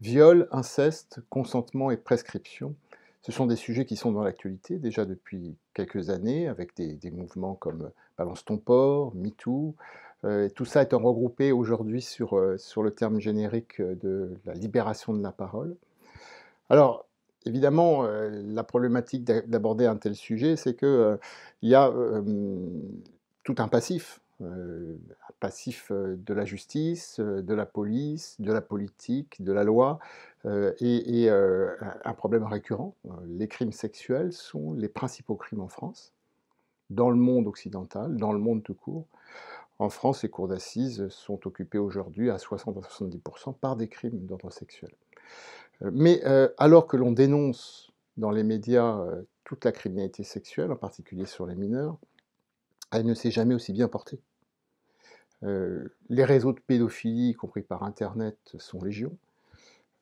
Viol, inceste, consentement et prescription, ce sont des sujets qui sont dans l'actualité déjà depuis quelques années, avec des, mouvements comme euh, Balance ton port, MeToo. Euh, tout ça étant regroupé aujourd'hui sur, euh, le terme générique de la libération de la parole. Alors, évidemment, la problématique d'aborder un tel sujet, c'est qu'il il y a tout un passif euh, passif euh, de la justice, euh, de la police, de la politique, de la loi, et, un problème récurrent. Les crimes sexuels sont les principaux crimes en France, dans le monde occidental, dans le monde tout court. En France, les cours d'assises sont occupées aujourd'hui à 60 70% par des crimes d'ordre sexuel. Mais alors que l'on dénonce dans les médias toute la criminalité sexuelle, en particulier sur les mineurs, elle ne s'est jamais aussi bien portée. Euh, les réseaux de pédophilie, y compris par Internet, sont légion.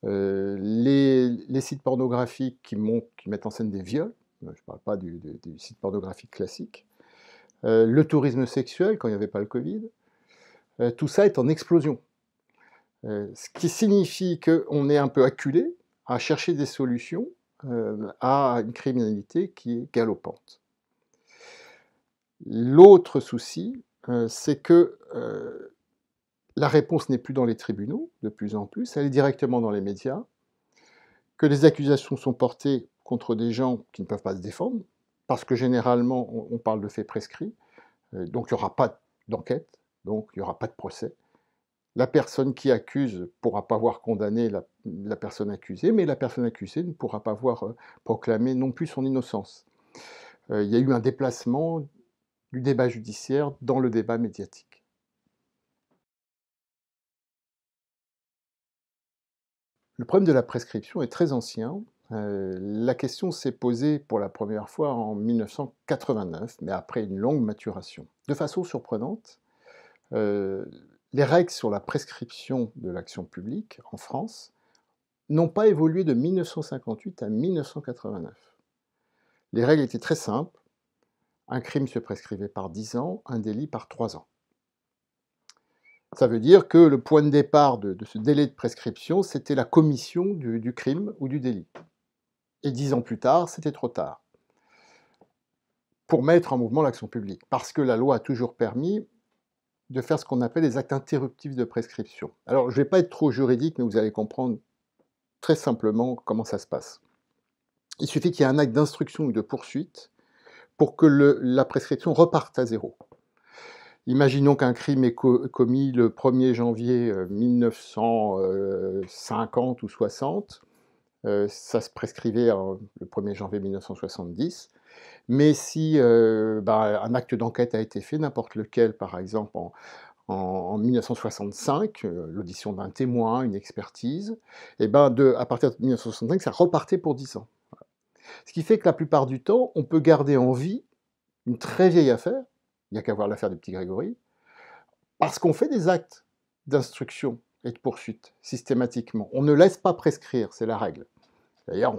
Euh, les, sites pornographiques qui, qui, mettent en scène des viols, euh, je ne parle pas du, site pornographique classique, le tourisme sexuel quand il n'y avait pas le Covid, tout ça est en explosion. ce qui signifie qu'on est un peu acculé à chercher des solutions à une criminalité qui est galopante. L'autre souci, euh, c'est que euh, la réponse n'est plus dans les tribunaux, de plus en plus, elle est directement dans les médias, que les accusations sont portées contre des gens qui ne peuvent pas se défendre, parce que généralement, on, parle de faits prescrits, euh, donc il n'y aura pas d'enquête, donc il n'y aura pas de procès. La personne qui accuse pourra pas voir condamner la, la, personne accusée, mais la personne accusée ne pourra pas voir proclamer non plus son innocence. Il y a eu un déplacement du débat judiciaire dans le débat médiatique. Le problème de la prescription est très ancien. Euh, la question s'est posée pour la première fois en 1989, mais après une longue maturation. De façon surprenante, euh, les règles sur la prescription de l'action publique en France n'ont pas évolué de 1958 à 1989. Les règles étaient très simples. Un crime se prescrivait par 10 ans, un délit par 3 ans. Ça veut dire que le point de départ de, ce délai de prescription, c'était la commission du, crime ou du délit. Et 10 ans plus tard, c'était trop tard pour mettre en mouvement l'action publique, parce que la loi a toujours permis de faire ce qu'on appelle les actes interruptifs de prescription. Alors, je ne vais pas être trop juridique, mais vous allez comprendre très simplement comment ça se passe. Il suffit qu'il y ait un acte d'instruction ou de poursuite pour que la prescription reparte à zéro. Imaginons qu'un crime est commis le 1er janvier 1950 euh, ou 60. Euh, ça se prescrivait le 1er janvier 1970. Mais si euh, bah, un acte d'enquête a été fait, n'importe lequel, par exemple en, 1965, l'audition d'un témoin, une expertise, et eh ben à partir de 1965, ça repartait pour 10 ans. Ce qui fait que la plupart du temps, on peut garder en vie une très vieille affaire, il n'y a qu'à voir l'affaire du petit Grégory, parce qu'on fait des actes d'instruction et de poursuite systématiquement. On ne laisse pas prescrire, c'est la règle. D'ailleurs,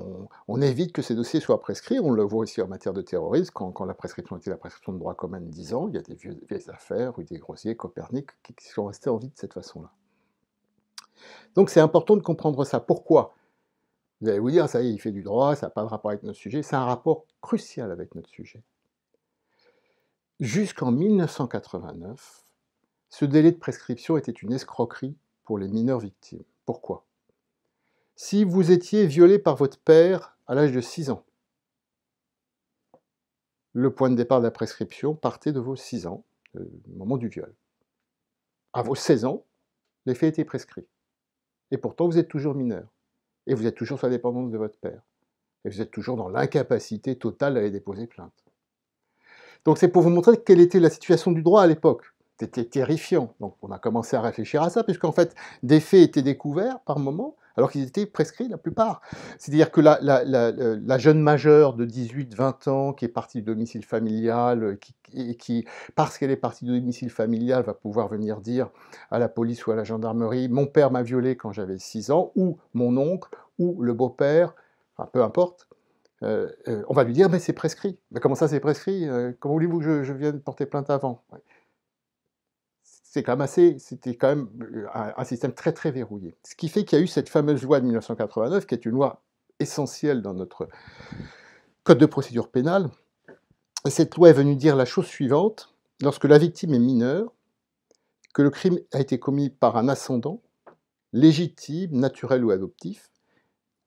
on, évite que ces dossiers soient prescrits. On le voit aussi en matière de terrorisme, quand, la prescription était la prescription de droit commun de 10 ans, il y a des vieilles, affaires, ou des grossiers Copernic, qui, qui sont restés en vie de cette façon-là. Donc c'est important de comprendre ça. Pourquoi vous allez vous dire, ça y est, il fait du droit, ça n'a pas de rapport avec notre sujet, C'est un rapport crucial avec notre sujet. Jusqu'en 1989, ce délai de prescription était une escroquerie pour les mineurs victimes. Pourquoi Si vous étiez violé par votre père à l'âge de 6 ans, le point de départ de la prescription partait de vos 6 ans, le euh, moment du viol. À vos 16 ans, l'effet était prescrit. Et pourtant, vous êtes toujours mineur. Et vous êtes toujours sur la dépendance de votre père. Et vous êtes toujours dans l'incapacité totale d'aller déposer plainte. Donc c'est pour vous montrer quelle était la situation du droit à l'époque. C'était terrifiant. Donc on a commencé à réfléchir à ça, puisqu'en fait, des faits étaient découverts par moments alors qu'ils étaient prescrits la plupart. C'est-à-dire que la, jeune majeure de 18-20 ans qui est partie du domicile familial, euh, et qui, parce qu'elle est partie du domicile familial, va pouvoir venir dire à la police ou à la gendarmerie, mon père m'a violé quand j'avais 6 ans, ou mon oncle, ou le beau-père, enfin, peu importe. Euh, euh, on va lui dire, mais c'est prescrit. Mais comment ça c'est prescrit Comment voulez-vous que je, vienne porter plainte avant c'était quand même euh, un, système très très verrouillé. Ce qui fait qu'il y a eu cette fameuse loi de 1989, qui est une loi essentielle dans notre code de procédure pénale. cette loi est venue dire la chose suivante lorsque la victime est mineure, que le crime a été commis par un ascendant, légitime, naturel ou adoptif,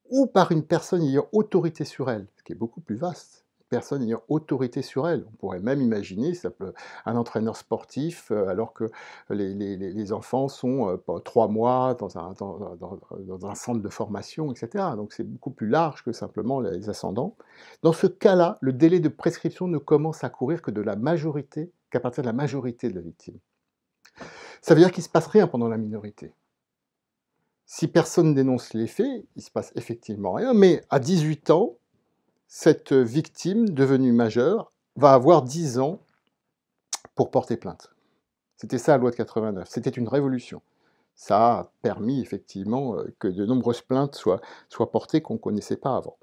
ou par une personne ayant autorité sur elle, ce qui est beaucoup plus vaste personne ayant autorité sur elle. On pourrait même imaginer ça peut, un entraîneur sportif, euh, alors que les, enfants sont euh, trois mois dans un, centre de formation, etc. Donc c'est beaucoup plus large que simplement les ascendants. Dans ce cas-là, le délai de prescription ne commence à courir que de la majorité, qu'à partir de la majorité de la victime. Ça veut dire qu'il ne se passe rien pendant la minorité. Si personne dénonce les faits, il se passe effectivement rien, mais à 18 ans, cette victime devenue majeure va avoir 10 ans pour porter plainte. C'était ça la loi de 89, c'était une révolution. Ça a permis effectivement euh, que de nombreuses plaintes soient, portées qu'on ne connaissait pas avant.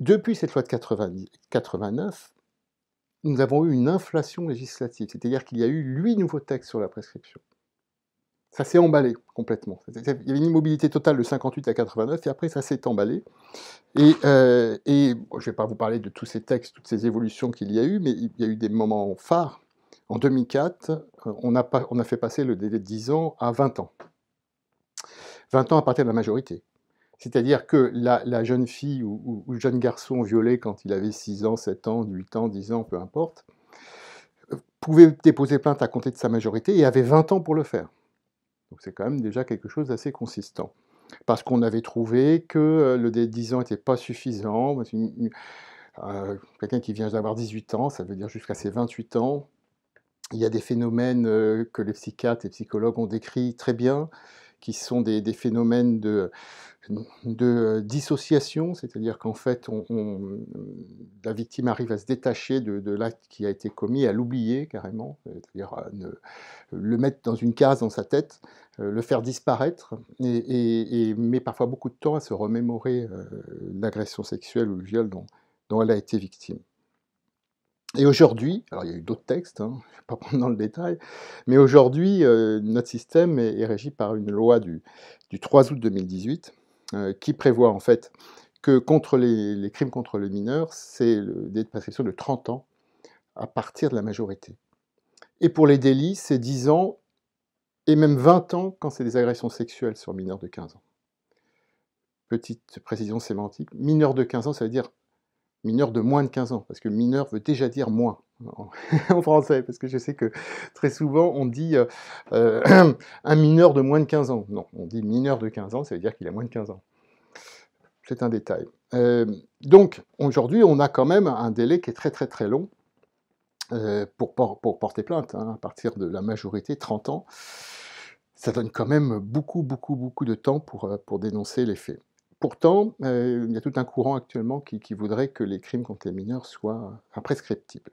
Depuis cette loi de 89, nous avons eu une inflation législative, c'est-à-dire qu'il y a eu huit nouveaux textes sur la prescription ça s'est emballé complètement. Il y avait une immobilité totale de 58 à 89, et après ça s'est emballé. Et, euh, je ne vais pas vous parler de tous ces textes, toutes ces évolutions qu'il y a eu, mais il y a eu des moments phares. En 2004, euh, on a, pas, on a fait passer le délai de 10 ans à 20 ans. 20 ans à partir de la majorité. C'est-à-dire que la, jeune fille ou, ou, jeune garçon violé quand il avait 6 ans, 7 ans, 8 ans, 10 ans, peu importe, euh, pouvait déposer plainte à compter de sa majorité et avait 20 ans pour le faire. Donc c'est quand même déjà quelque chose d'assez consistant. Parce qu'on avait trouvé que euh, le délai 10 ans n'était pas suffisant. Euh, quelqu'un qui vient d'avoir 18 ans, ça veut dire jusqu'à ses 28 ans, il y a des phénomènes euh, que les psychiatres et psychologues ont décrits très bien, qui sont des, phénomènes de, dissociation, c'est-à-dire qu'en fait, la victime arrive à se détacher de, l'acte qui a été commis, à l'oublier carrément, c'est-à-dire le mettre dans une case dans sa tête, euh, le faire disparaître, et, met parfois beaucoup de temps à se remémorer euh, l'agression sexuelle ou le viol dont elle a été victime. Et aujourd'hui, alors il y a eu d'autres textes, hein, je ne vais pas prendre dans le détail, mais aujourd'hui, euh, notre système est, régi par une loi du, 3 août 2018 euh, qui prévoit en fait que contre les, crimes contre le mineur, c'est le délai de prescription de 30 ans à partir de la majorité. Et pour les délits, c'est 10 ans et même 20 ans quand c'est des agressions sexuelles sur mineurs de 15 ans. Petite précision sémantique, mineur de 15 ans, ça veut dire mineur de moins de 15 ans, parce que mineur veut déjà dire moins en français, parce que je sais que très souvent on dit euh, euh, un mineur de moins de 15 ans. Non, on dit mineur de 15 ans, ça veut dire qu'il a moins de 15 ans. C'est un détail. Euh, donc aujourd'hui, on a quand même un délai qui est très très très long pour, pour, porter plainte, hein, à partir de la majorité, 30 ans. Ça donne quand même beaucoup beaucoup beaucoup de temps pour, pour dénoncer les faits. Pourtant, euh, il y a tout un courant actuellement qui, voudrait que les crimes contre les mineurs soient euh, imprescriptibles.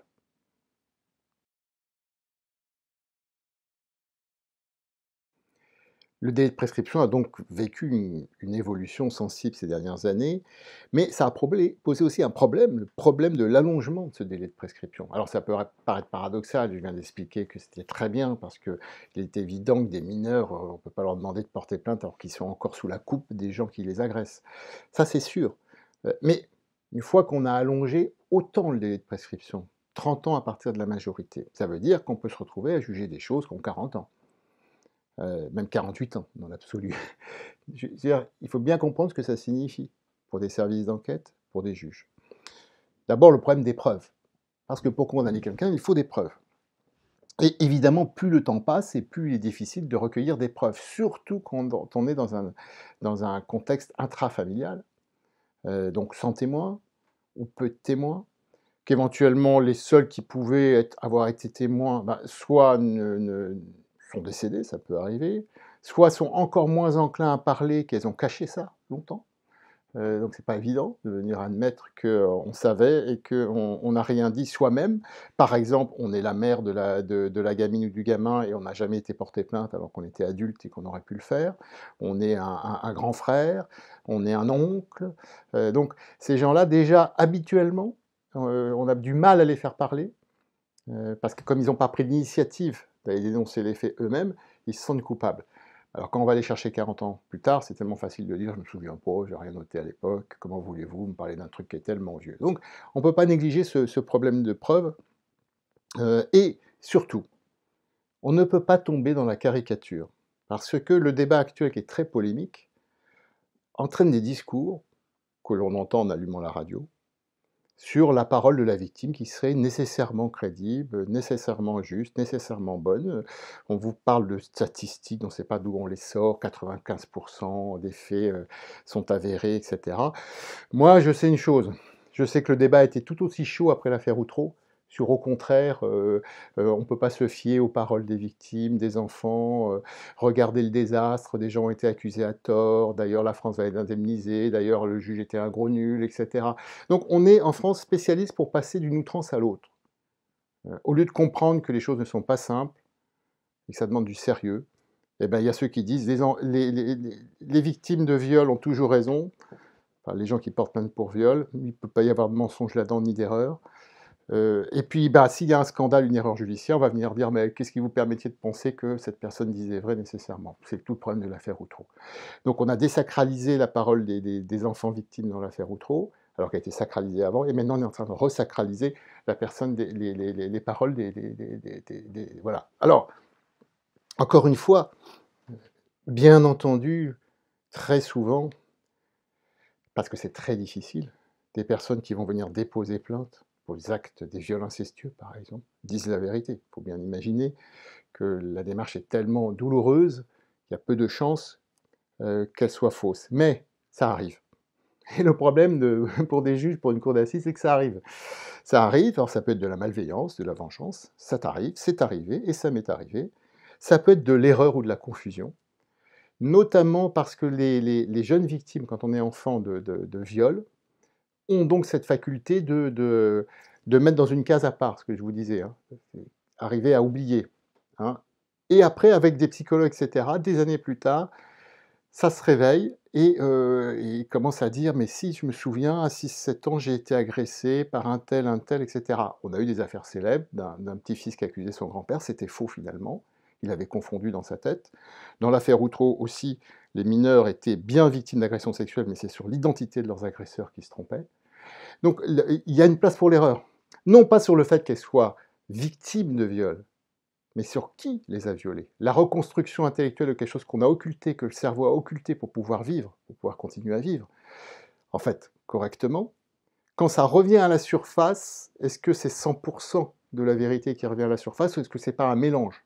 Le délai de prescription a donc vécu une, évolution sensible ces dernières années, mais ça a posé aussi un problème, le problème de l'allongement de ce délai de prescription. Alors ça peut paraître paradoxal, je viens d'expliquer que c'était très bien parce qu'il est évident que des mineurs, euh, on ne peut pas leur demander de porter plainte alors qu'ils sont encore sous la coupe des gens qui les agressent. Ça c'est sûr. Euh, mais une fois qu'on a allongé autant le délai de prescription, 30 ans à partir de la majorité, ça veut dire qu'on peut se retrouver à juger des choses ont 40 ans. Euh, même 48 ans dans l'absolu. il faut bien comprendre ce que ça signifie pour des services d'enquête, pour des juges. D'abord, le problème des preuves. Parce que pour condamner quelqu'un, il faut des preuves. Et évidemment, plus le temps passe et plus il est difficile de recueillir des preuves, surtout quand on est dans un, dans un contexte intrafamilial, euh, donc sans témoin ou peu de témoins, qu'éventuellement les seuls qui pouvaient être, avoir été témoins, ben, soit ne sont décédés, ça peut arriver, soit sont encore moins enclins à parler qu'elles ont caché ça longtemps. Euh, donc c'est pas évident de venir admettre qu'on euh, savait et qu'on n'a rien dit soi-même. Par exemple, on est la mère de la, de, la gamine ou du gamin et on n'a jamais été porté plainte alors qu'on était adulte et qu'on aurait pu le faire. On est un, grand frère, on est un oncle. Euh, donc ces gens-là, déjà habituellement, on a du mal à les faire parler parce que comme ils n'ont pas pris l'initiative d'aller dénoncer les faits eux-mêmes, ils se sentent coupables. Alors quand on va aller chercher 40 ans plus tard, c'est tellement facile de dire, je ne me souviens pas, je n'ai rien noté à l'époque, comment voulez-vous me parler d'un truc qui est tellement vieux. Donc on ne peut pas négliger ce, problème de preuve. Euh, et surtout, on ne peut pas tomber dans la caricature, parce que le débat actuel qui est très polémique entraîne des discours que l'on entend en allumant la radio, sur la parole de la victime qui serait nécessairement crédible, euh, nécessairement juste, nécessairement bonne. Euh, on vous parle de statistiques, on ne sait pas d'où on les sort, 95% des faits euh, sont avérés, etc. Moi, je sais une chose, je sais que le débat était tout aussi chaud après l'affaire Outreau, sur au contraire, euh, euh, on ne peut pas se fier aux paroles des victimes, des enfants, euh, regarder le désastre, des gens ont été accusés à tort, d'ailleurs la France va être indemnisée, d'ailleurs le juge était un gros nul, etc. Donc on est en France spécialiste pour passer d'une outrance à l'autre. au lieu de comprendre que les choses ne sont pas simples et que ça demande du sérieux, eh ben, il y a ceux qui disent les, les, victimes de viol ont toujours raison, les gens qui portent plainte pour viol, il ne peut pas y avoir de mensonge là-dedans ni d'erreur. Euh, et puis, bah, s'il y a un scandale, une erreur judiciaire, on va venir dire Mais qu'est-ce qui vous permettait de penser que cette personne disait vrai nécessairement C'est tout le problème de l'affaire Outreau. Donc, on a désacralisé la parole des, enfants victimes dans l'affaire Outreau, alors qu'elle a été sacralisée avant, et maintenant on est en train de resacraliser la personne, les, les, paroles des, Voilà. Alors, encore une fois, bien entendu, très souvent, parce que c'est très difficile, des personnes qui vont venir déposer plainte pour les actes des viols incestueux, par exemple, disent la vérité. Il faut bien imaginer que la démarche est tellement douloureuse qu'il y a peu de chances euh, qu'elle soit fausse. Mais ça arrive. Et le problème pour des juges, pour une cour d'assises, c'est que ça arrive. Ça arrive, alors ça peut être de la malveillance, de la vengeance, ça t'arrive, c'est arrivé, et ça m'est arrivé. Ça peut être de l'erreur ou de la confusion, notamment parce que les, jeunes victimes, quand on est enfant de, viols, ont donc cette faculté de, de, mettre dans une case à part, ce que je vous disais, hein. arriver à oublier. Hein. Et après, avec des psychologues, etc., des années plus tard, ça se réveille et euh, il commence à dire, mais si, je me souviens, à 6-7 ans, j'ai été agressé par un tel, un tel, etc. On a eu des affaires célèbres d'un petit-fils qui accusait son grand-père, c'était faux finalement, il avait confondu dans sa tête. Dans l'affaire Outreau aussi, les mineurs étaient bien victimes d'agressions sexuelles, mais c'est sur l'identité de leurs agresseurs qu'ils se trompaient. Donc il y a une place pour l'erreur. Non pas sur le fait qu'elles soient victimes de viol, mais sur qui les a violées. La reconstruction intellectuelle de quelque chose qu'on a occulté, que le cerveau a occulté pour pouvoir vivre, pour pouvoir continuer à vivre, en fait, correctement. Quand ça revient à la surface, est-ce que c'est 100% de la vérité qui revient à la surface ou est-ce que c'est pas un mélange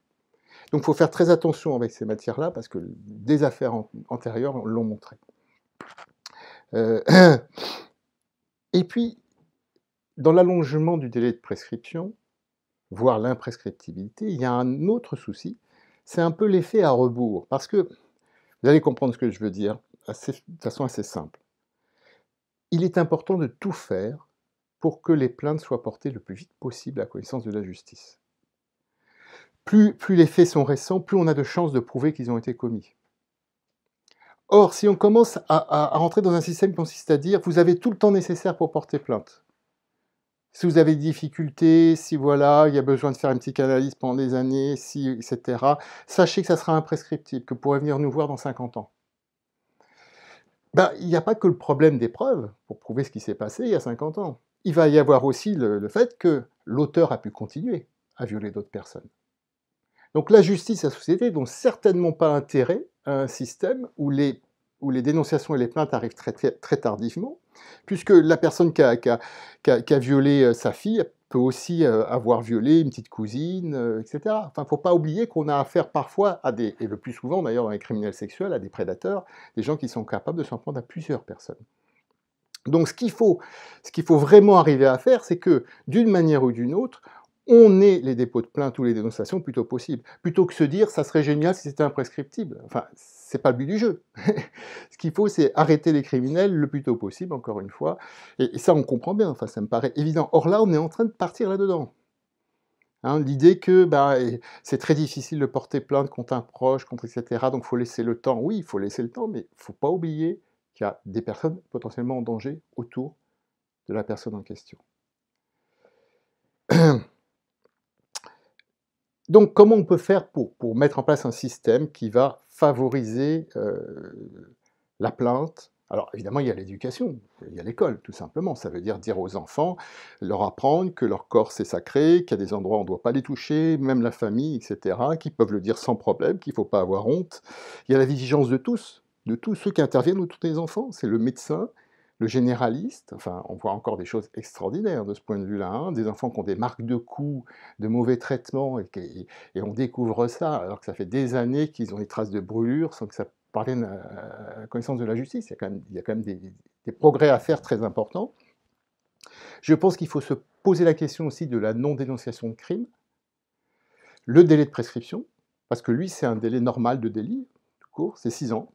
donc il faut faire très attention avec ces matières-là, parce que des affaires antérieures l'ont montré. Euh, et puis, dans l'allongement du délai de prescription, voire l'imprescriptibilité, il y a un autre souci, c'est un peu l'effet à rebours, parce que, vous allez comprendre ce que je veux dire, de façon assez simple. Il est important de tout faire pour que les plaintes soient portées le plus vite possible à connaissance de la justice plus, les faits sont récents, plus on a de chances de prouver qu'ils ont été commis. Or, si on commence à, rentrer dans un système qui consiste à dire vous avez tout le temps nécessaire pour porter plainte, si vous avez des difficultés, si voilà, il y a besoin de faire une analyse pendant des années, si, etc., sachez que ça sera imprescriptible, que vous pourrez venir nous voir dans 50 ans. Ben, il n'y a pas que le problème des preuves pour prouver ce qui s'est passé il y a 50 ans. Il va y avoir aussi le fait que l'auteur a pu continuer à violer d'autres personnes. Donc la justice, et la société n'ont certainement pas intérêt à un système où les, dénonciations et les plaintes arrivent très, tardivement, puisque la personne qui a, violé euh, sa fille peut aussi euh, avoir violé une petite cousine, euh, etc. ne faut pas oublier qu'on a affaire parfois à des, et le plus souvent d'ailleurs dans les criminels sexuels, à des prédateurs, des gens qui sont capables de s'en prendre à plusieurs personnes. Donc ce qu'il ce qu'il faut vraiment arriver à faire, c'est que d'une manière ou d'une autre, on ait les dépôts de plainte ou les dénonciations plutôt plus possible, plutôt que se dire ça serait génial si c'était imprescriptible. Enfin, c'est pas le but du jeu. Ce qu'il faut, c'est arrêter les criminels le plus tôt possible, encore une fois. Et, ça, on comprend bien. Enfin, ça me paraît évident. Or là, on est en train de partir là-dedans. Hein, l'idée que bah, c'est très difficile de porter plainte contre un proche, contre etc. Donc, faut laisser le temps. Oui, il faut laisser le temps, mais faut pas oublier qu'il y a des personnes potentiellement en danger autour de la personne en question. Donc comment on peut faire pour, mettre en place un système qui va favoriser euh, la plainte alors évidemment, il y a l'éducation, il y a l'école, tout simplement. Ça veut dire dire aux enfants, leur apprendre que leur corps c'est sacré, qu'il y a des endroits où on ne doit pas les toucher, même la famille, etc., qui peuvent le dire sans problème, qu'il ne faut pas avoir honte. Il y a la vigilance de tous, de tous ceux qui interviennent tous les enfants. C'est le médecin, le généraliste, enfin, on voit encore des choses extraordinaires de ce point de vue-là, hein. des enfants qui ont des marques de coups, de mauvais traitements, et, on découvre ça, alors que ça fait des années qu'ils ont des traces de brûlures sans que ça parvienne à, la connaissance de la justice. Il y a quand même, des, progrès à faire très importants. Je pense qu'il faut se poser la question aussi de la non-dénonciation de crime, le délai de prescription, parce que lui, c'est un délai normal de délit, court, c'est six ans,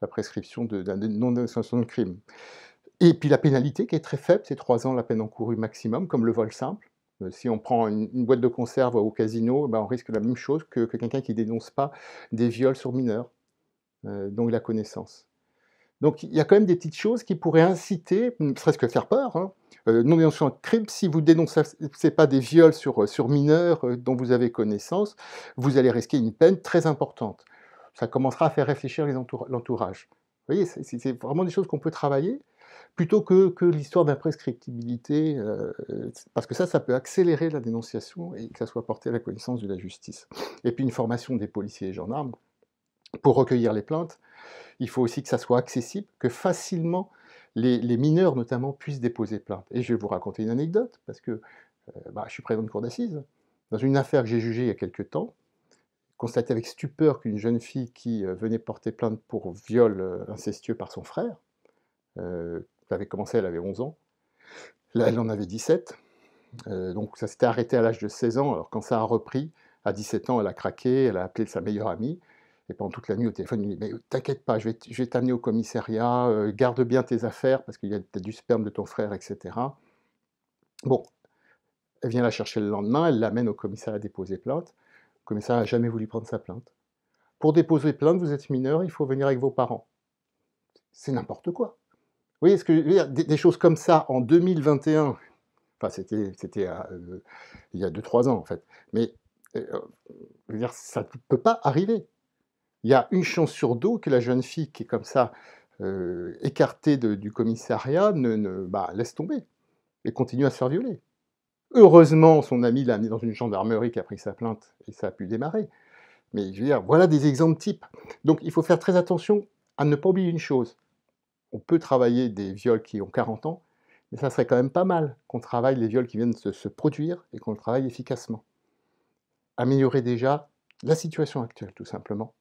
la prescription de, la non-dénonciation de crime. Et puis la pénalité qui est très faible, c'est trois ans la peine encourue maximum, comme le vol simple. Euh, si on prend une, boîte de conserve au casino, eh ben on risque la même chose que, quelqu'un qui dénonce pas des viols sur mineurs, euh, donc la connaissance. Donc il y a quand même des petites choses qui pourraient inciter, ne serait-ce que faire peur, hein, euh, non dénonciation de crime, si vous dénoncez pas des viols sur, euh, sur mineurs dont vous avez connaissance, vous allez risquer une peine très importante. Ça commencera à faire réfléchir l'entourage. Vous voyez, c'est vraiment des choses qu'on peut travailler plutôt que, que l'histoire d'imprescriptibilité, euh, parce que ça, ça peut accélérer la dénonciation et que ça soit porté à la connaissance de la justice. Et puis une formation des policiers et gendarmes. Pour recueillir les plaintes, il faut aussi que ça soit accessible, que facilement les, mineurs notamment puissent déposer plainte. Et je vais vous raconter une anecdote, parce que euh, bah, je suis président de cour d'assises. Dans une affaire que j'ai jugée il y a quelques temps, constaté avec stupeur qu'une jeune fille qui euh, venait porter plainte pour viol incestueux par son frère, elle euh, avait commencé, elle avait 11 ans. Là, elle en avait 17. Euh, donc ça s'était arrêté à l'âge de 16 ans. Alors quand ça a repris, à 17 ans, elle a craqué, elle a appelé sa meilleure amie. Et pendant toute la nuit au téléphone, lui dit Mais t'inquiète pas, je vais t'amener au commissariat, euh, garde bien tes affaires, parce qu'il y a peut-être du sperme de ton frère, etc. Bon, elle vient la chercher le lendemain, elle l'amène au commissariat à déposer plainte. Le commissariat n'a jamais voulu prendre sa plainte. Pour déposer plainte, vous êtes mineur, il faut venir avec vos parents. C'est n'importe quoi. Vous voyez ce que veux dire des, choses comme ça en 2021, enfin c'était, c'était euh, il y a 2-3 ans en fait, mais euh, veux dire, ça ne peut pas arriver. Il y a une chance sur deux que la jeune fille qui est comme ça euh, écartée du commissariat ne, ne bah, laisse tomber et continue à se faire violer. Heureusement, son ami l'a amené dans une gendarmerie qui a pris sa plainte et ça a pu démarrer. Mais je veux dire, voilà des exemples types. Donc il faut faire très attention à ne pas oublier une chose on peut travailler des viols qui ont 40 ans, mais ça serait quand même pas mal qu'on travaille les viols qui viennent de se produire et qu'on le travaille efficacement. Améliorer déjà la situation actuelle, tout simplement.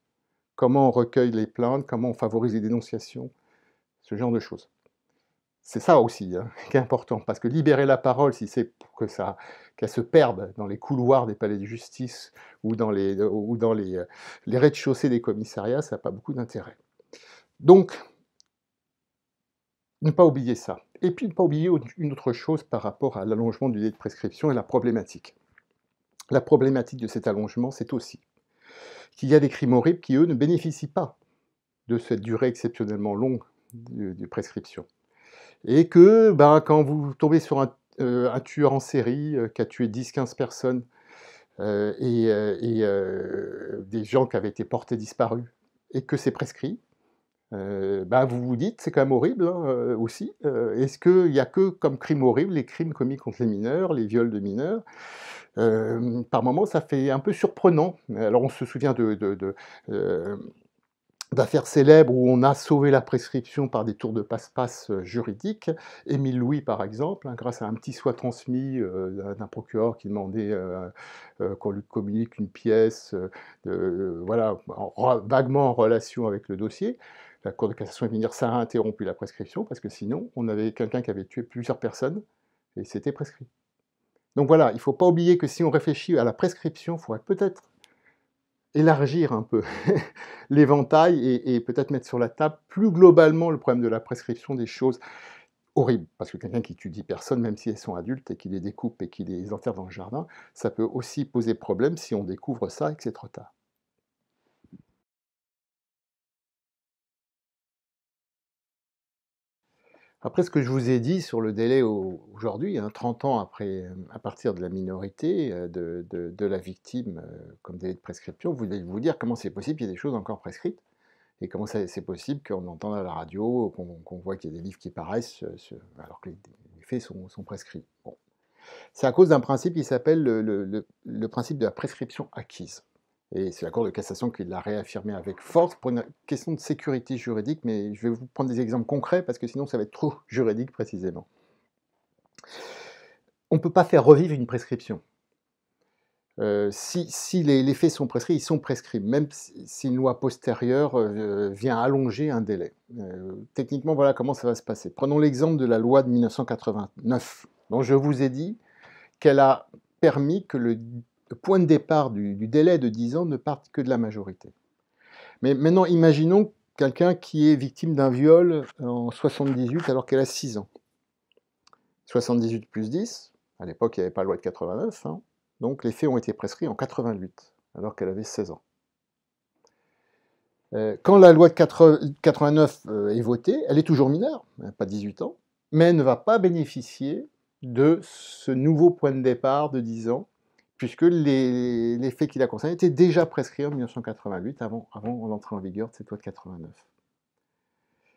Comment on recueille les plaintes, comment on favorise les dénonciations, ce genre de choses. C'est ça aussi hein, qui est important, parce que libérer la parole, si c'est pour que ça, qu'elle se perde dans les couloirs des palais de justice ou dans les, ou dans les, euh, les rez-de-chaussée des commissariats, ça n'a pas beaucoup d'intérêt. Donc, ne pas oublier ça. Et puis ne pas oublier une autre chose par rapport à l'allongement du délai de prescription et la problématique. La problématique de cet allongement, c'est aussi qu'il y a des crimes horribles qui, eux, ne bénéficient pas de cette durée exceptionnellement longue de, prescription. Et que ben, quand vous tombez sur un, euh, un tueur en série euh, qui a tué 10-15 personnes euh, et, et des gens qui avaient été portés disparus, et que c'est prescrit, euh, bah, vous vous dites, c'est quand même horrible hein, euh, aussi. Euh, est-ce qu'il n'y a que comme crime horrible les crimes commis contre les mineurs, les viols de mineurs Par moments, ça fait un peu surprenant. Alors on se souvient d'affaires célèbres où on a sauvé la prescription par des tours de passe-passe juridiques. Émile Louis, par exemple, hein, grâce à un petit soi transmis d'un procureur qui demandait qu'on lui communique une pièce, voilà, vaguement en relation avec le dossier, la Cour de cassation est venue ça a interrompu la prescription, parce que sinon, on avait quelqu'un qui avait tué plusieurs personnes et c'était prescrit. Donc voilà, il ne faut pas oublier que si on réfléchit à la prescription, il faudrait peut-être élargir un peu l'éventail et, peut-être mettre sur la table plus globalement le problème de la prescription des choses horribles. Parce que quelqu'un qui tue 10 personnes, même si elles sont adultes et qui les découpe et qui les enterre dans le jardin, ça peut aussi poser problème si on découvre ça et que c'est trop tard. Après ce que je vous ai dit sur le délai aujourd'hui, a hein, 30 ans après, euh, à partir de la minorité euh, de, la victime euh, comme délai de prescription, vous voulez vous dire comment c'est possible qu'il y ait des choses encore prescrites et comment c'est possible qu'on entende à la radio, qu'on, voit qu'il y a des livres qui paraissent alors que les, faits sont, prescrits. C'est à cause d'un principe qui s'appelle le, principe de la prescription acquise. Et c'est la Cour de cassation qui l'a réaffirmé avec force pour une question de sécurité juridique, mais je vais vous prendre des exemples concrets parce que sinon ça va être trop juridique précisément. On ne peut pas faire revivre une prescription. Euh, si, les, faits sont prescrits, ils sont prescrits, même si, une loi postérieure euh, vient allonger un délai. Euh, techniquement, voilà comment ça va se passer. Prenons l'exemple de la loi de 1989, dont je vous ai dit qu'elle a permis que le le point de départ du, délai de 10 ans ne part que de la majorité. Mais maintenant, imaginons quelqu'un qui est victime d'un viol en 78 alors qu'elle a 6 ans. 78 plus 10, à l'époque il n'y avait pas la loi de 89, hein. donc les faits ont été prescrits en 88 alors qu'elle avait 16 ans. Euh, quand la loi de 89 euh, est votée, elle est toujours mineure, pas 18 ans, mais elle ne va pas bénéficier de ce nouveau point de départ de 10 ans puisque les, faits qui la concernaient étaient déjà prescrits en 1988, avant, l'entrée en vigueur de cette loi de 89.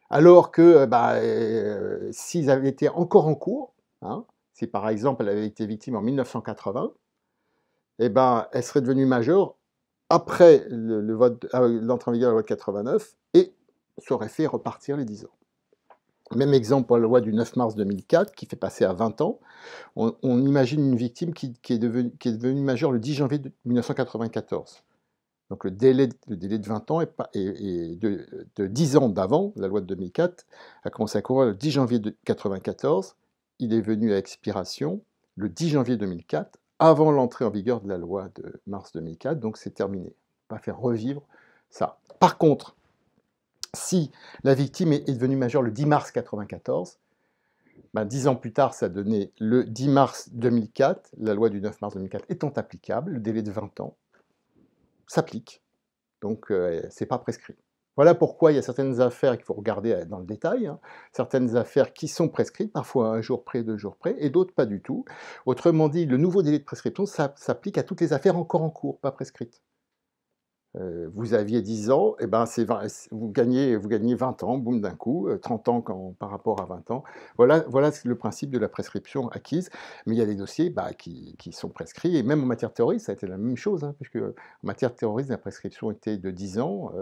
Alors que euh, bah, euh, s'ils avaient été encore en cours, hein, si par exemple elle avait été victime en 1980, eh ben, elle serait devenue majeure après euh, l'entrée en vigueur de la loi de 89 et serait fait repartir les 10 ans. Même exemple pour la loi du 9 mars 2004 qui fait passer à 20 ans. On, imagine une victime qui, est devenue, qui est majeure le 10 janvier 1994. Donc le délai, délai de 20 ans et, de, de, 10 ans d'avant, la loi de 2004 a commencé à courir le 10 janvier 1994. Il est venu à expiration le 10 janvier 2004, avant l'entrée en vigueur de la loi de mars 2004. Donc c'est terminé. On va faire revivre ça. Par contre, si la victime est devenue majeure le 10 mars 1994, ben, dix ans plus tard, ça donnait le 10 mars 2004, la loi du 9 mars 2004 étant applicable, le délai de 20 ans s'applique, donc ce euh, c'est pas prescrit. Voilà pourquoi il y a certaines affaires qu'il faut regarder euh, dans le détail, hein. certaines affaires qui sont prescrites, parfois un jour près, deux jours près, et d'autres pas du tout. Autrement dit, le nouveau délai de prescription s'applique à toutes les affaires encore en cours, pas prescrites. Euh, vous aviez 10 ans, et eh ben vous, gagnez, vous gagnez 20 ans, boum d'un coup, 30 euh, ans par rapport à 20 ans. Voilà, voilà le principe de la prescription acquise. Mais il y a des dossiers bah, qui, sont prescrits, et même en matière terroriste, ça a été la même chose, parce hein, puisque euh, en matière terroriste, la prescription était de 10 ans,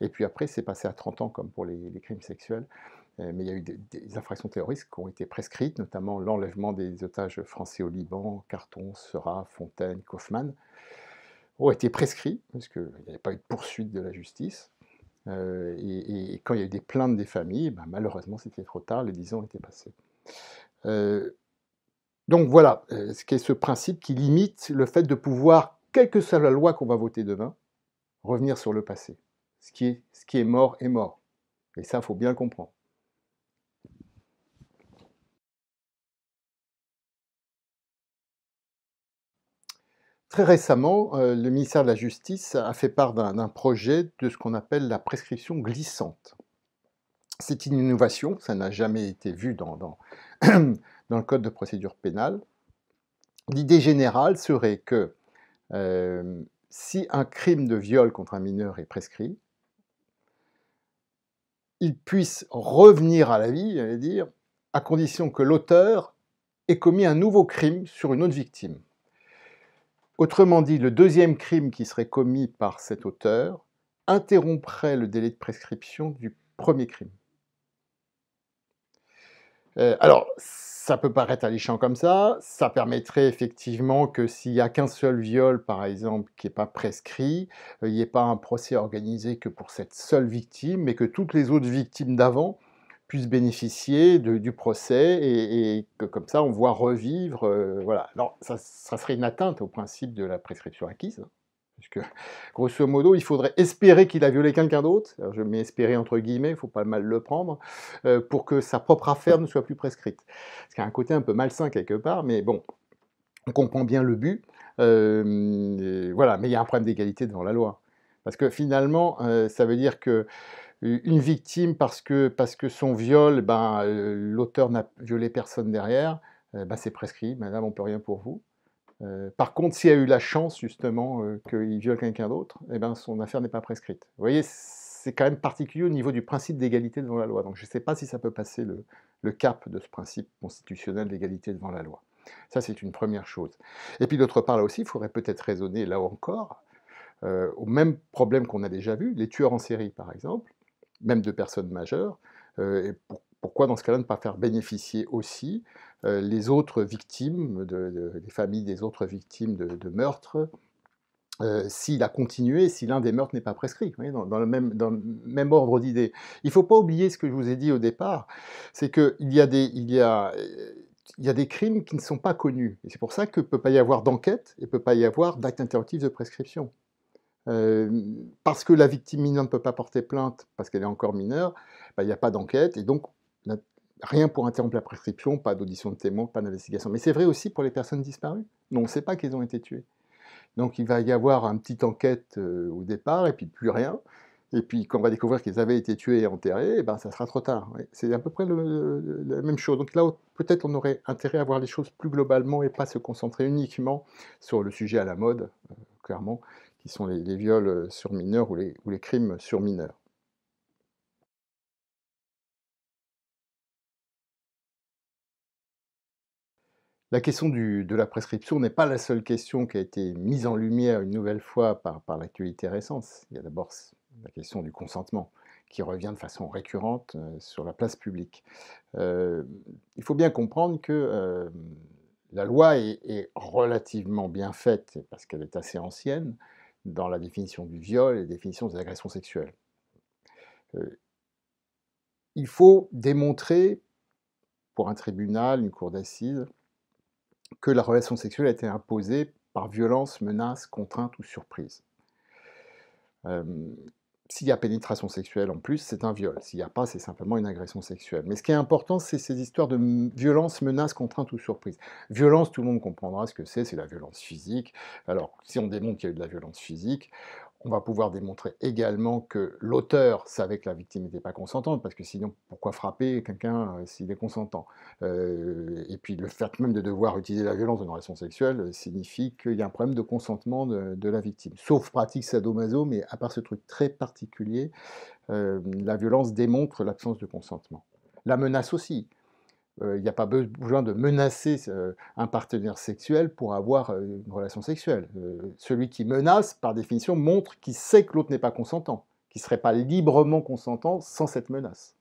et puis après, c'est passé à 30 ans, comme pour les, crimes sexuels mais il y a eu des, infractions terroristes qui ont été prescrites, notamment l'enlèvement des otages français au Liban, Carton, Sera, Fontaine, Kaufmann ont été prescrits, parce qu'il n'y avait pas eu de poursuite de la justice. Euh, et, quand il y a eu des plaintes des familles, ben, malheureusement, c'était trop tard, les 10 ans étaient passés. Euh, donc voilà, euh, ce qui est ce principe qui limite le fait de pouvoir, quelle que soit la loi qu'on va voter demain, revenir sur le passé. Ce qui est, ce qui est mort est mort. Et ça, il faut bien le comprendre. très récemment, euh, le ministère de la Justice a fait part d'un projet de ce qu'on appelle la prescription glissante. C'est une innovation, ça n'a jamais été vu dans, le Code de procédure pénale. L'idée générale serait que euh, si un crime de viol contre un mineur est prescrit, il puisse revenir à la vie, dire, à condition que l'auteur ait commis un nouveau crime sur une autre victime. Autrement dit, le deuxième crime qui serait commis par cet auteur interromprait le délai de prescription du premier crime. Euh, alors, ça peut paraître alléchant comme ça, ça permettrait effectivement que s'il n'y a qu'un seul viol, par exemple, qui n'est pas prescrit, euh, il n'y ait pas un procès organisé que pour cette seule victime, mais que toutes les autres victimes d'avant puisse bénéficier du procès et, que comme ça on voit revivre. Euh, voilà. Alors ça, serait une atteinte au principe de la prescription acquise, hein, puisque grosso modo il faudrait espérer qu'il a violé quelqu'un d'autre. Je mets espérer entre guillemets, il faut pas mal le prendre, euh, pour que sa propre affaire ne soit plus prescrite. Ce qui a un côté un peu malsain quelque part, mais bon, on comprend bien le but. Euh, voilà, mais il y a un problème d'égalité devant la loi. Parce que finalement, ça veut dire que une victime parce que, parce que son viol, eh ben, euh, l'auteur n'a violé personne derrière, eh ben, c'est prescrit, madame, on peut rien pour vous. Euh, par contre, s'il y a eu la chance, justement, euh, qu'il viole quelqu'un d'autre, eh ben, son affaire n'est pas prescrite. Vous voyez, c'est quand même particulier au niveau du principe d'égalité devant la loi. Donc, je ne sais pas si ça peut passer le, cap de ce principe constitutionnel d'égalité devant la loi. Ça, c'est une première chose. Et puis, d'autre part, là aussi, il faudrait peut-être raisonner, là encore, au même problème qu'on a déjà vu, les tueurs en série, par exemple même de personnes majeures. Euh, et pourquoi dans ce cas-là ne pas faire bénéficier aussi euh, les autres victimes, les familles des autres victimes de, meurtres, euh, s'il a continué, si l'un des meurtres n'est pas prescrit, dans, le même, ordre d'idées. Il ne faut pas oublier ce que je vous ai dit au départ, c'est qu'il y, a, des crimes qui ne sont pas connus. Et c'est pour ça que ne peut pas y avoir d'enquête et ne peut pas y avoir d'acte interruptif de prescription. Euh, parce que la victime mineure ne peut pas porter plainte parce qu'elle est encore mineure, bah, il n'y a pas d'enquête et donc rien pour interrompre la prescription, pas d'audition de témoins, pas d'investigation. Mais c'est vrai aussi pour les personnes disparues. Non, on ne sait pas qu'elles ont été tuées. Donc il va y avoir une petite enquête euh, au départ et puis plus rien. Et puis quand on va découvrir qu'elles avaient été tuées et enterrées, eh ben, ça sera trop tard. C'est à peu près la même chose. Donc là, peut-être on aurait intérêt à voir les choses plus globalement et pas se concentrer uniquement sur le sujet à la mode, euh, clairement, qui sont les, viols euh, sur mineurs ou les, crimes sur mineurs. La question de la prescription n'est pas la seule question qui a été mise en lumière une nouvelle fois par, l'actualité récente. Il y a d'abord la question du consentement qui revient de façon récurrente euh, sur la place publique. Euh, il faut bien comprendre que la loi est, relativement bien faite parce qu'elle est assez ancienne, dans la définition du viol et la définition des agressions sexuelles. Euh, il faut démontrer pour un tribunal, une cour d'assises, que la relation sexuelle a été imposée par violence, menace, contrainte ou surprise. Euh, s'il y a pénétration sexuelle en plus, c'est un viol. S'il n'y a pas, c'est simplement une agression sexuelle. Mais ce qui est important, c'est ces histoires de violence, menace, contrainte ou surprise. Violence, tout le monde comprendra ce que c'est, c'est la violence physique. Alors, si on démontre qu'il y a eu de la violence physique, on va pouvoir démontrer également que l'auteur savait que la victime n'était pas consentante, parce que sinon, pourquoi frapper quelqu'un euh, s'il est consentant euh, Et puis le fait même de devoir utiliser la violence dans une relation sexuelle euh, signifie qu'il y a un problème de consentement de, la victime. Sauf pratique sadomaso, mais à part ce truc très particulier, la violence démontre l'absence de consentement. La menace aussi. Euh, il n'y a pas besoin de menacer euh, un partenaire sexuel pour avoir euh, une relation sexuelle. celui qui menace, par définition, montre qu'il sait que l'autre n'est pas consentant, qu'il ne serait pas librement consentant sans cette menace.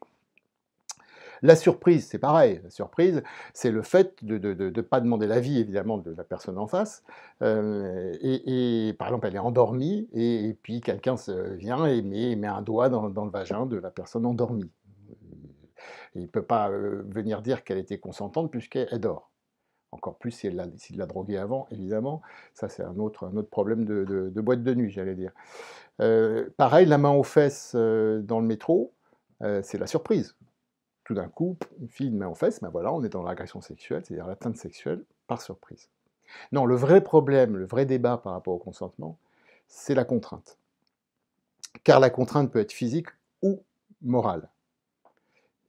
La surprise, c'est pareil. La surprise, c'est le fait de ne pas demander l'avis, évidemment, de la personne en face. et, par exemple, elle est endormie, et, puis quelqu'un vient et met, un doigt dans, le vagin de la personne endormie il ne peut pas euh, venir dire qu'elle était consentante puisqu'elle dort. Encore plus s'il l'a, l'a droguée avant, évidemment. Ça, c'est un autre, problème de, boîte de nuit, j'allais dire. Euh, pareil, la main aux fesses euh, dans le métro, c'est la surprise. Tout d'un coup, une fille, une main aux fesses, ben voilà, on est dans l'agression sexuelle, c'est-à-dire l'atteinte sexuelle par surprise. Non, le vrai problème, le vrai débat par rapport au consentement, c'est la contrainte. Car la contrainte peut être physique ou morale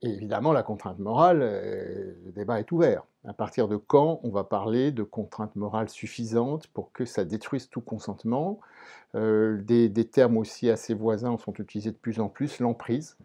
évidemment, la contrainte morale, euh, le débat est ouvert. À partir de quand on va parler de contrainte morale suffisante pour que ça détruise tout consentement euh, des, termes aussi assez voisins sont utilisés de plus en plus. L'emprise.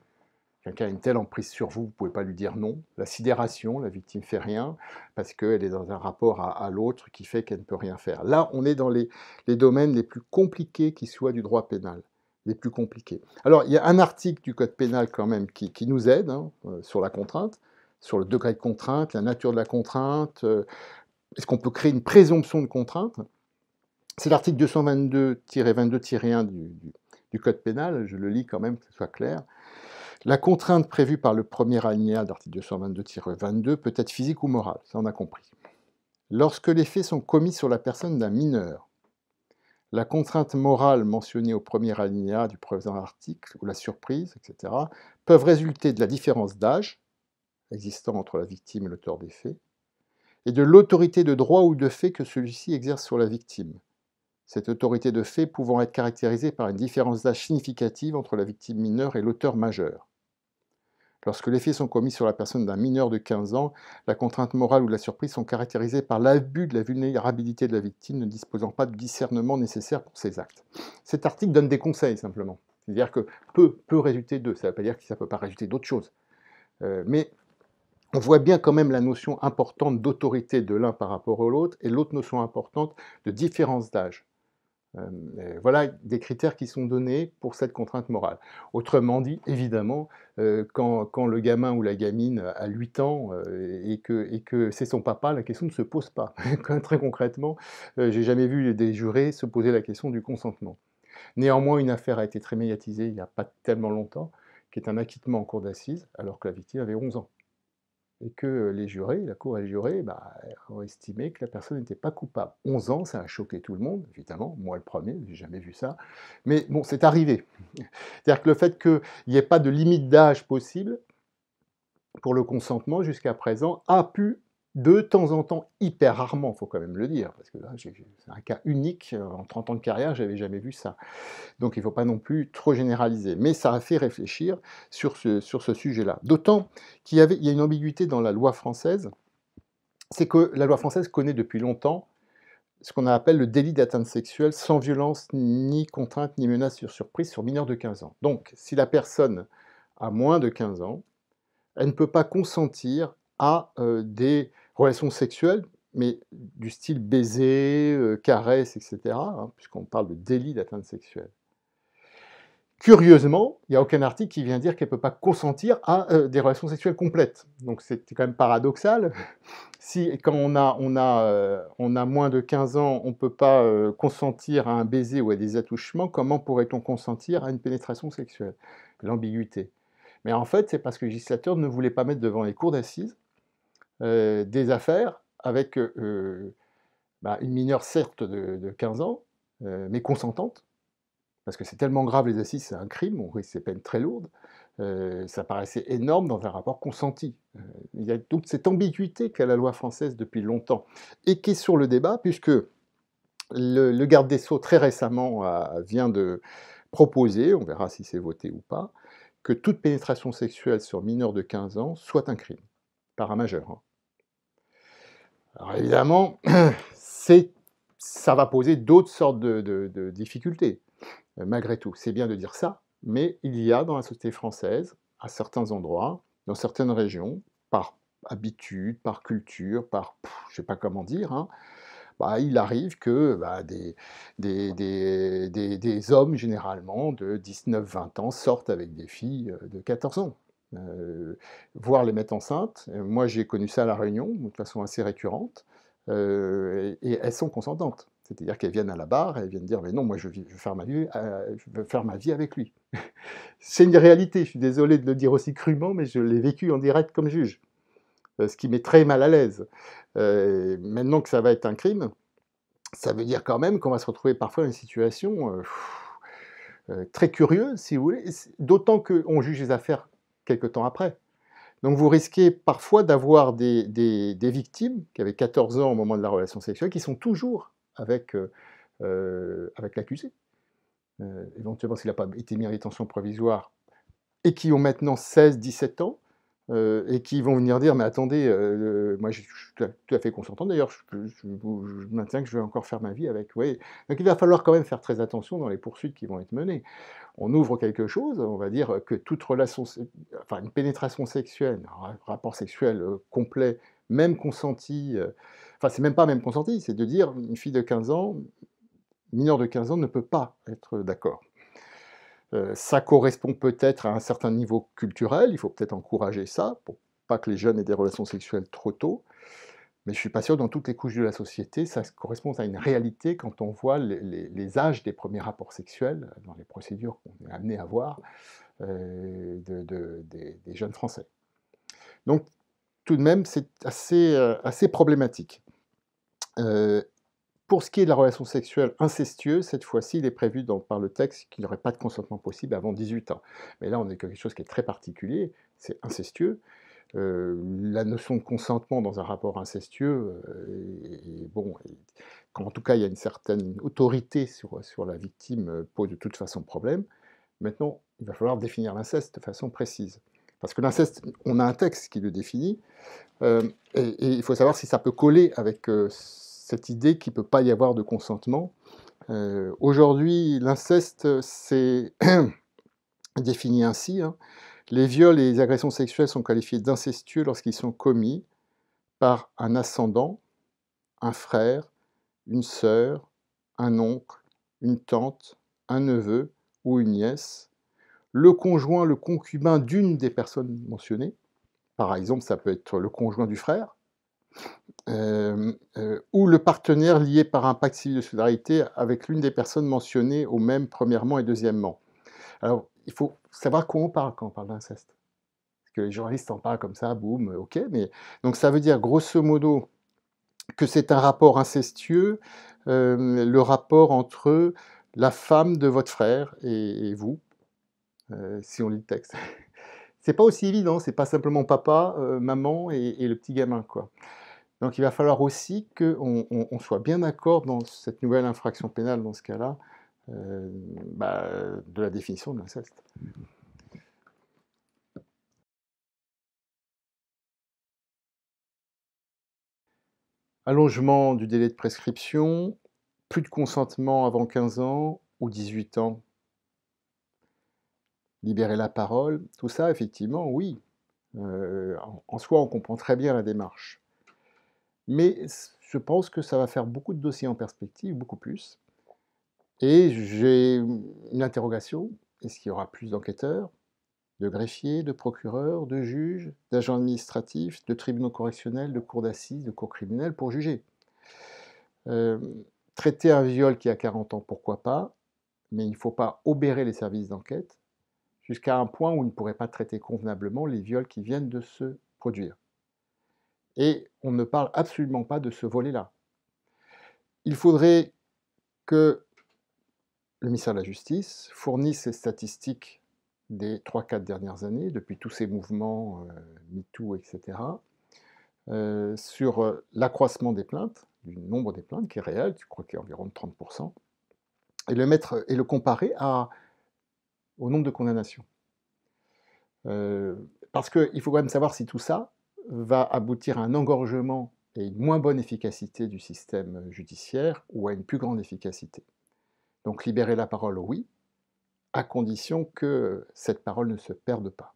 Quelqu'un a une telle emprise sur vous, vous ne pouvez pas lui dire non. La sidération, la victime fait rien parce qu'elle est dans un rapport à, l'autre qui fait qu'elle ne peut rien faire. Là, on est dans les domaines les plus compliqués qui soient du droit pénal les plus compliqués. Alors, il y a un article du Code pénal quand même qui, nous aide hein, euh, sur la contrainte, sur le degré de contrainte, la nature de la contrainte, euh, est-ce qu'on peut créer une présomption de contrainte C'est l'article 222-22-1 du, Code pénal, je le lis quand même, que ce soit clair. La contrainte prévue par le premier alinéa de l'article 222-22 peut être physique ou morale, ça on a compris. Lorsque les faits sont commis sur la personne d'un mineur, la contrainte morale mentionnée au premier alinéa du présent article, ou la surprise, etc., peuvent résulter de la différence d'âge existant entre la victime et l'auteur des faits, et de l'autorité de droit ou de fait que celui-ci exerce sur la victime, cette autorité de fait pouvant être caractérisée par une différence d'âge significative entre la victime mineure et l'auteur majeur. Lorsque les faits sont commis sur la personne d'un mineur de 15 ans, la contrainte morale ou la surprise sont caractérisées par l'abus de la vulnérabilité de la victime ne disposant pas de discernement nécessaire pour ses actes. Cet article donne des conseils simplement. C'est-à-dire que peu peut résulter d'eux. Ça ne veut pas dire que ça ne peut pas résulter d'autres choses. Euh, mais on voit bien quand même la notion importante d'autorité de l'un par rapport à l'autre et l'autre notion importante de différence d'âge. Euh, voilà des critères qui sont donnés pour cette contrainte morale. Autrement dit, évidemment, euh, quand, le gamin ou la gamine a 8 ans euh, et que, et que c'est son papa, la question ne se pose pas. Très concrètement, j'ai jamais vu des jurés se poser la question du consentement. Néanmoins, une affaire a été très médiatisée il n'y a pas tellement longtemps, qui est un acquittement en cour d'assises, alors que la victime avait 11 ans et que euh, les jurés, la cour et les jurés, bah, ont estimé que la personne n'était pas coupable. 11 ans, ça a choqué tout le monde, évidemment, moi le premier, j'ai jamais vu ça, mais bon, c'est arrivé. C'est-à-dire que le fait qu'il n'y ait pas de limite d'âge possible pour le consentement jusqu'à présent a pu de temps en temps, hyper rarement, il faut quand même le dire, parce que là, c'est un cas unique, euh, en 30 ans de carrière, j'avais jamais vu ça. Donc il ne faut pas non plus trop généraliser, mais ça a fait réfléchir sur ce, sujet-là. D'autant qu'il y, avait, a une ambiguïté dans la loi française, c'est que la loi française connaît depuis longtemps ce qu'on appelle le délit d'atteinte sexuelle sans violence, ni contrainte, ni menace sur surprise sur mineur de 15 ans. Donc, si la personne a moins de 15 ans, elle ne peut pas consentir à euh, des relations sexuelles, mais du style baiser, euh, caresse, etc., hein, puisqu'on parle de délit d'atteinte sexuelle. Curieusement, il n'y a aucun article qui vient dire qu'elle ne peut pas consentir à euh, des relations sexuelles complètes. Donc c'est quand même paradoxal. Si quand on a, euh, moins de 15 ans, on ne peut pas consentir à un baiser ou à des attouchements, comment pourrait-on consentir à une pénétration sexuelle L'ambiguïté. Mais en fait, c'est parce que le législateur ne voulait pas mettre devant les cours d'assises euh, des affaires avec euh, bah, une mineure certes de, 15 ans, euh, mais consentante, parce que c'est tellement grave les assises, c'est un crime, on risque ces peines très lourdes, ça paraissait énorme dans un rapport consenti. il y a donc cette ambiguïté qu'a la loi française depuis longtemps, et qui est sur le débat, puisque le, garde des Sceaux, très récemment, vient de proposer, on verra si c'est voté ou pas, que toute pénétration sexuelle sur mineur de 15 ans soit un crime, par un majeur. Hein. Alors évidemment, ça va poser d'autres sortes de, difficultés, euh, malgré tout. C'est bien de dire ça, mais il y a dans la société française, à certains endroits, dans certaines régions, par habitude, par culture, par je je sais pas comment dire, hein, bah, il arrive que bah, des, hommes généralement de 19-20 ans sortent avec des filles euh, de 14 ans. Euh, voire les mettre enceintes. Euh, moi, j'ai connu ça à La Réunion, de façon assez récurrente, euh, et, elles sont consentantes. C'est-à-dire qu'elles viennent à la barre et elles viennent dire Mais non, moi je, veux, faire ma vie, je veux faire ma vie avec lui. c'est une réalité, je suis désolé de le dire aussi crûment, mais je l'ai vécu en direct comme juge, ce qui m'est très mal à l'aise. maintenant que ça va être un crime, ça veut dire quand même qu'on va se retrouver parfois dans une situation très curieuse, si vous voulez, d'autant qu'on juge les affaires quelques temps après. Donc vous risquez parfois d'avoir des, victimes qui avaient 14 ans au moment de la relation sexuelle, qui sont toujours avec, euh, euh, avec l'accusé. Euh, éventuellement s'il n'a pas été mis en détention provisoire, et qui ont maintenant 16-17 ans, et qui vont venir dire mais attendez, moi je suis tout à fait consentant d'ailleurs, je, maintiens que je vais encore faire ma vie avec. oui Donc il va falloir quand même faire très attention dans les poursuites qui vont être menées. On ouvre quelque chose, on va dire que toute relation, enfin une pénétration sexuelle, un rapport sexuel complet, même consenti, enfin c'est même pas même consenti, c'est de dire une fille de 15 ans, mineure de 15 ans ne peut pas être d'accord. Euh, ça correspond peut-être à un certain niveau culturel, il faut peut-être encourager ça pour pas que les jeunes aient des relations sexuelles trop tôt. Mais je suis pas sûr, dans toutes les couches de la société, ça correspond à une réalité quand on voit les, âges des premiers rapports sexuels dans les procédures qu'on est amené à voir euh, de, des, jeunes Français. Donc, tout de même, c'est assez, euh, assez problématique. Pour ce qui est de la relation sexuelle incestueuse, cette fois-ci, il est prévu dans, par le texte qu'il n'y aurait pas de consentement possible avant 18 ans. Mais là, on est quelque chose qui est très particulier, c'est incestueux. Euh, la notion de consentement dans un rapport incestueux, euh, bon, quand en tout cas il y a une certaine autorité sur, sur la victime, euh, pose de toute façon problème. Maintenant, il va falloir définir l'inceste de façon précise. Parce que l'inceste, on a un texte qui le définit, et, il faut savoir si ça peut coller avec cette idée qu'il ne peut pas y avoir de consentement. Euh, aujourd'hui, l'inceste, c'est défini ainsi. Hein. Les viols et les agressions sexuelles sont qualifiés d'incestueux lorsqu'ils sont commis par un ascendant, un frère, une sœur, un oncle, une tante, un neveu ou une nièce, le conjoint, le concubin d'une des personnes mentionnées. Par exemple, ça peut être le conjoint du frère, euh, euh, ou le partenaire lié par un pacte civil de solidarité avec l'une des personnes mentionnées au même premièrement et deuxièmement. Alors, il faut savoir on parle quand on parle d'inceste. Parce que les journalistes en parlent comme ça, boum, euh, ok, mais... Donc ça veut dire, grosso modo, que c'est un rapport incestueux, le rapport entre la femme de votre frère et, vous, si on lit le texte. c'est pas aussi évident, c'est pas simplement papa, maman et, et, le petit gamin, quoi. Donc il va falloir aussi qu'on soit bien d'accord dans cette nouvelle infraction pénale, dans ce cas-là, euh, bah, de la définition de l'inceste. Allongement du délai de prescription, plus de consentement avant 15 ans ou 18 ans, libérer la parole, tout ça, effectivement, oui. Euh, en soi, on comprend très bien la démarche. Mais je pense que ça va faire beaucoup de dossiers en perspective, beaucoup plus. Et j'ai une interrogation. Est-ce qu'il y aura plus d'enquêteurs, de greffiers, de procureurs, de juges, d'agents administratifs, de tribunaux correctionnels, de cours d'assises, de cours criminels pour juger euh, Traiter un viol qui a 40 ans, pourquoi pas Mais il ne faut pas obérer les services d'enquête jusqu'à un point où on ne pourrait pas traiter convenablement les viols qui viennent de se produire. Et on ne parle absolument pas de ce volet-là. Il faudrait que le ministère de la Justice fournisse ses statistiques des 3-4 dernières années, depuis tous ces mouvements, euh, MeToo, etc., euh, sur euh, l'accroissement des plaintes, du nombre des plaintes qui est réel, je crois qu'il a environ 30%, et le, mettre, et le comparer au nombre de condamnations. parce qu'il faut quand même savoir si tout ça, va aboutir à un engorgement et une moins bonne efficacité du système euh, judiciaire ou à une plus grande efficacité. Donc libérer la parole, oui, à condition que cette parole ne se perde pas.